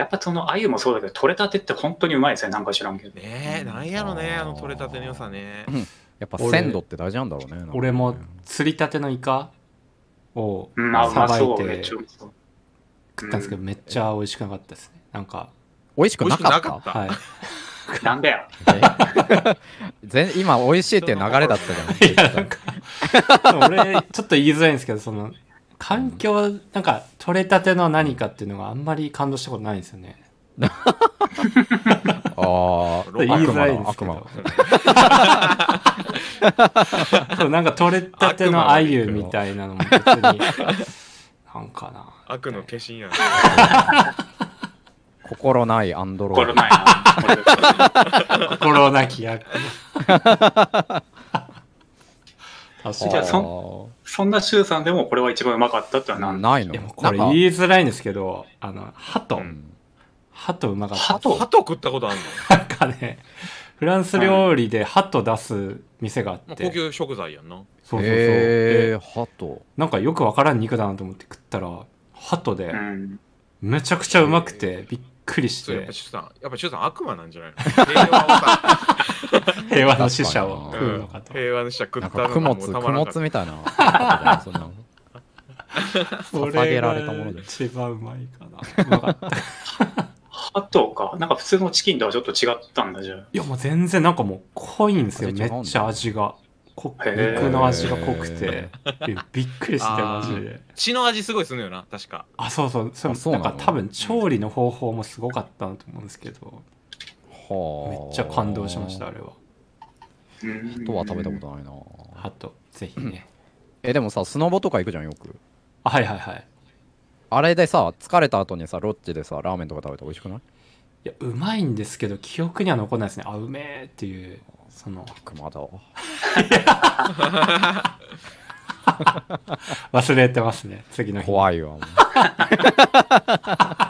やっぱその鮎もそうだけど取れたてって本当にうまいですねなんか知らんけどねえなんやろねあの取れたての良さね、やっぱ鮮度って大事なんだろうね俺も釣りたてのイカをさばいて食ったんですけどめっちゃ美味しくなかったですねなんか美味しくなかったはい なんだよ 全今美味しいっていう流れだったじゃん 俺ちょっと言いづらいんですけどその環境なんか取れたての何かっていうのがあんまり感動したことないんですよね ああ、言いづらいです そうなんか取れたてのあゆみたいなのも別に。なんかな。悪の化身や、ね、心ないアンドロイド。心ない。心なき悪。じゃあそそんな周さんでもこれは一番うまかったってのはないのこれ言いづらいんですけどあの鳩、うん、トうまかった鳩鳩食ったことあるの なんかねフランス料理でハト出す店があって、高級食材やんなそうそうそうえハトなんかよくわからん肉だなと思って食ったらハトでめちゃくちゃうまくてびっくりして。やっぱ主さん、やっぱ主さん悪魔なんじゃないの 平和の使者を食うのかと。平和の使者食ったのかもたまらなみたいな。その捧げられたもので。一番うまいかな。うまかなんか普通のチキンとはちょっと違ったんだじゃあ。いやもう全然なんかもう濃いんですよ、めっちゃ味が。こ肉の味が濃くてびっくりしてマジで血の味すごいするよな確かあそうそうそうそなんか多分調理の方法もすごかったと思うんですけどはあめっちゃ感動しましたあれはハは食べたことないなあとぜひね、えでもさスノボとか行くじゃんよくはいはいはいあれでさ疲れた後にさロッチでさラーメンとか食べて美味しくないいやうまいんですけど記憶には残らないですねあうめえっていうその熊だ 忘れてますね次の日怖いわ